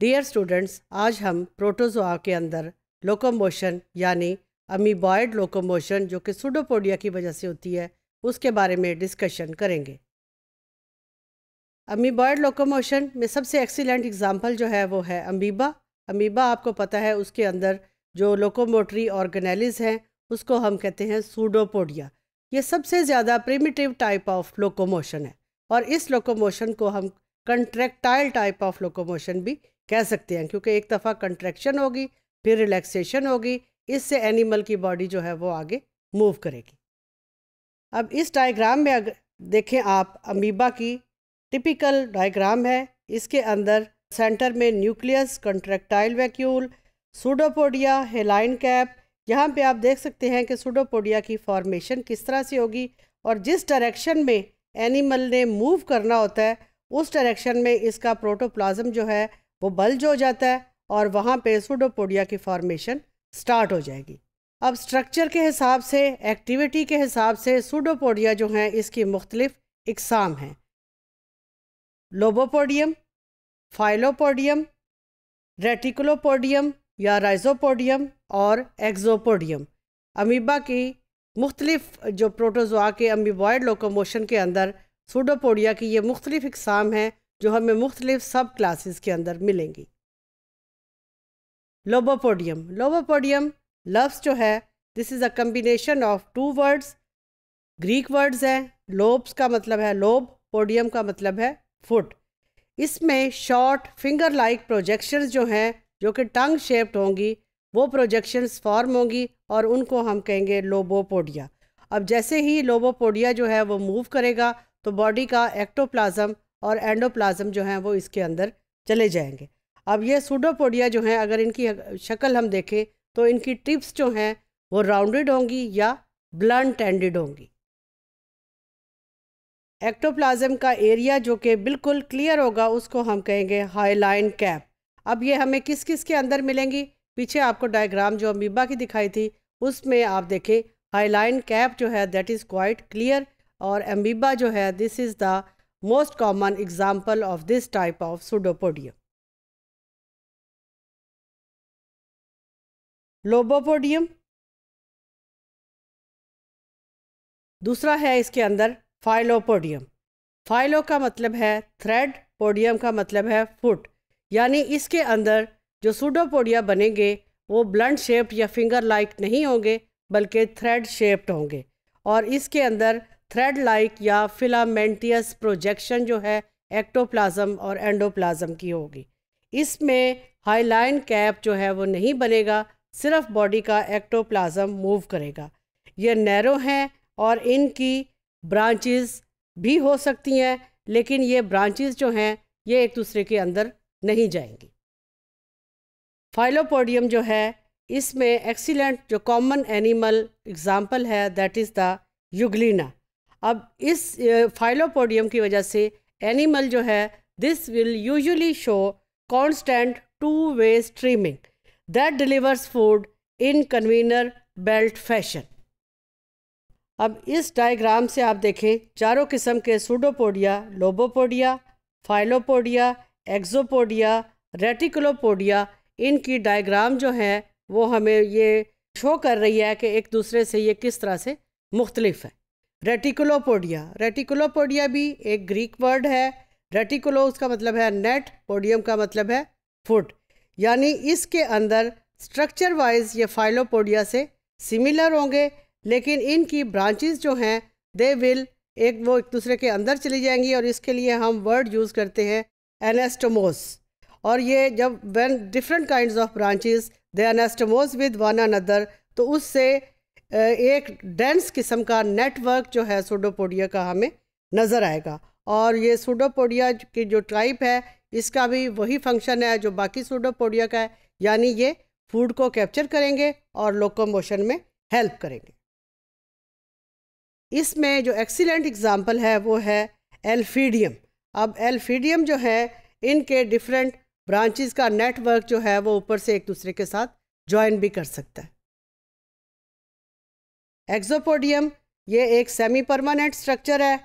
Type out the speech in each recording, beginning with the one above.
Dear students आज हम protozoa के अंदर लोकोमोशन यानी अमीबॉयड लोकोमोशन जो कि सुडोपोडिया की वजह से होती है उसके बारे में डिस्कशन करेंगे अमीबॉयड लोकोमोशन में सबसे एक्सीलेंट एग्जाम्पल जो है वो है अमीबा अमीबा आपको पता है उसके अंदर जो लोकोमोटरी ऑर्गेनेलिज हैं उसको हम कहते हैं सूडोपोडिया ये सबसे ज़्यादा प्रिमिटिव टाइप ऑफ लोकोमोशन है और इस लोकोमोशन को हम कंट्रैक्टाइल टाइप ऑफ लोकोमोशन भी कह सकते हैं क्योंकि एक दफ़ा कंट्रैक्शन होगी फिर रिलैक्सेशन होगी इससे एनिमल की बॉडी जो है वो आगे मूव करेगी अब इस डायग्राम में अगर देखें आप अमीबा की टिपिकल डायग्राम है इसके अंदर सेंटर में nucleus contractile vacuole pseudopodia hyaline cap यहाँ पे आप देख सकते हैं कि सूडोपोडिया की फॉर्मेशन किस तरह से होगी और जिस डायरेक्शन में एनिमल ने मूव करना होता है उस डायरेक्शन में इसका प्रोटोप्लाज्म जो है वो बल्ज हो जाता है और वहाँ पे सुडोपोडिया की फॉर्मेशन स्टार्ट हो जाएगी अब स्ट्रक्चर के हिसाब से एक्टिविटी के हिसाब से सुडोपोडिया जो हैं इसकी मुख्तलिफ इकसाम हैं लोबोपोडियम फाइलोपोडियम रेटिकुलोपोडियम या राइजोपोडियम और एक्जोपोडियम अमीबा की मुख्तलिफ जो प्रोटोजोआ के अमीबॉयड लोकोमोशन के अंदर सूडोपोडिया की ये मुख्तलिफ इकसाम हैं जो हमें मुख्तलिफ सब क्लासेस के अंदर मिलेंगी लोबोपोडियम लोबोपोडियम लफ्स जो है this is a combination of two words Greek words हैं लोब्स का मतलब है लोब पोडियम का मतलब है फुट इसमें शॉर्ट फिंगर लाइक प्रोजेक्शंस जो हैं जो कि टंग शेप्ड होंगी वो प्रोजेक्शंस फॉर्म होंगी और उनको हम कहेंगे लोबोपोडिया अब जैसे ही लोबोपोडिया जो है वो मूव करेगा तो बॉडी का एक्टोप्लाज्म और एंडोप्लाज्म जो हैं वो इसके अंदर चले जाएंगे अब ये सूडोपोडिया जो हैं अगर इनकी शक्ल हम देखें तो इनकी टिप्स जो हैं वो राउंडेड होंगी या ब्लंट एंडेड होंगी एक्टोप्लाज्म का एरिया जो कि बिल्कुल क्लियर होगा उसको हम कहेंगे हाईलाइन कैप अब ये हमें किस किस के अंदर मिलेंगी पीछे आपको डायग्राम जो अमीबा की दिखाई थी उसमें आप देखें हाईलाइन कैप जो है दैट इज़ क्वाइट क्लियर और अम्बीबा जो है this is the most common example of this type of pseudopodia. Lobopodium दूसरा है इसके अंदर फाइलोपोडियम फाइलो का मतलब है थ्रेड पोडियम का मतलब है फुट यानी इसके अंदर जो सूडोपोडिया बनेंगे वो ब्लंट शेप्ड या फिंगर लाइक नहीं होंगे बल्कि थ्रेड शेप्ड होंगे और इसके अंदर थ्रेड लाइक या फिलामेंटियस प्रोजेक्शन जो है एक्टोप्लाज्म और एंडोप्लाज्म की होगी इसमें हाईलाइन कैप जो है वो नहीं बनेगा सिर्फ बॉडी का एक्टोप्लाज्म मूव करेगा ये नैरो हैं और इनकी ब्रांचेस भी हो सकती हैं लेकिन ये ब्रांचेस जो हैं ये एक दूसरे के अंदर नहीं जाएंगी फाइलोपोडियम जो है इसमें एक्सीलेंट जो कॉमन एनिमल एग्जाम्पल है दैट इज़ द युगलिना अब इस फाइलोपोडियम की वजह से एनिमल जो है this will usually show constant two way streaming that delivers food in conveyor belt fashion अब इस डायग्राम से आप देखें चारों किस्म के सूडोपोडिया लोबोपोडिया फाइलोपोडिया एक्जोपोडिया रेटिकुलोपोडिया इनकी डायग्राम जो है वो हमें ये शो कर रही है कि एक दूसरे से ये किस तरह से मुख्तलिफ है रेटिकुलोपोडिया रेटिकुलोपोडिया भी एक ग्रीक वर्ड है रेटिकुलो उसका मतलब है नेट पोडियम का मतलब है फुट यानी इसके अंदर स्ट्रक्चर वाइज ये फाइलोपोडिया से सिमिलर होंगे लेकिन इनकी ब्रांचेस जो हैं दे विल एक वो एक दूसरे के अंदर चली जाएंगी और इसके लिए हम वर्ड यूज़ करते हैं एनेस्टोमोस और ये जब one different kind of branches they anastomose with one another तो उससे एक डेंस किस्म का नेटवर्क जो है सोडोपोडिया का हमें नज़र आएगा और ये सोडोपोडिया की जो टाइप है इसका भी वही फंक्शन है जो बाकी सोडोपोडिया का है यानी ये फूड को कैप्चर करेंगे और लोकोमोशन में हेल्प करेंगे इसमें जो एक्सीलेंट एग्ज़ाम्पल है वो है एल्फीडियम अब एल्फीडियम जो है इनके डिफरेंट ब्रांचेस का नेटवर्क जो है वो ऊपर से एक दूसरे के साथ ज्वाइन भी कर सकता है एक्जोपोडियम ये एक सेमी परमानेंट स्ट्रक्चर है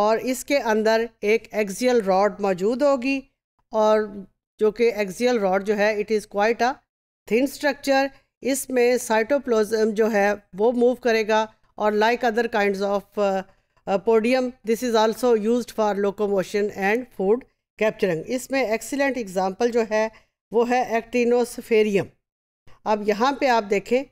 और इसके अंदर एक एक्सियल रॉड मौजूद होगी और जो कि एक्सियल रॉड जो है it is quite a thin structure इसमें साइटोप्लोजम जो है वो मूव करेगा और like other kind of podium this is also used for locomotion and food capturing इसमें एक्सीलेंट एग्जांपल जो है वो है एक्टिनोसफेरियम अब यहाँ पे आप देखें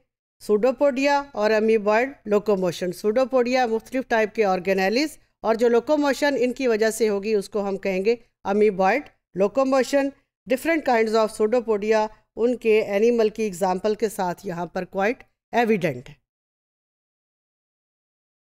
सूडोपोडिया और अमीबॉयड लोकोमोशन सूडोपोडिया मुख्तलिफ टाइप के ऑर्गेनालिस और जो लोकोमोशन इनकी वजह से होगी उसको हम कहेंगे amoeboid locomotion different kind of pseudopodia उनके एनिमल की एग्जाम्पल के साथ यहाँ पर क्वाइट एविडेंट है